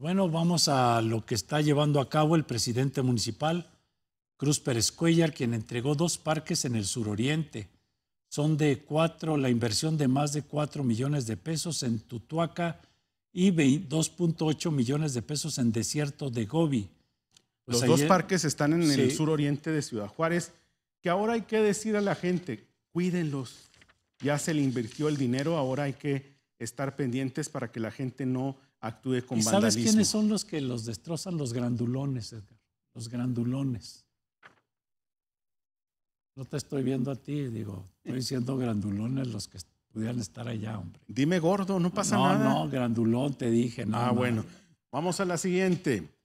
Bueno, vamos a lo que está llevando a cabo el presidente municipal, Cruz Pérez Cuellar, quien entregó dos parques en el suroriente. Son de cuatro, la inversión de más de cuatro millones de pesos en Tutuaca y 2.8 millones de pesos en Desierto de Gobi. Pues Los dos parques están en el suroriente de Ciudad Juárez, que ahora hay que decir a la gente, cuídenlos. Ya se le invirtió el dinero, ahora hay que estar pendientes para que la gente no actúe con ¿Y ¿Sabes quiénes son los que los destrozan? Los grandulones, Edgar. Los grandulones. No te estoy viendo a ti, digo, estoy diciendo grandulones los que pudieran estar allá, hombre. Dime gordo, no pasa nada. No, no, grandulón, te dije. ah, bueno. Vamos a la siguiente.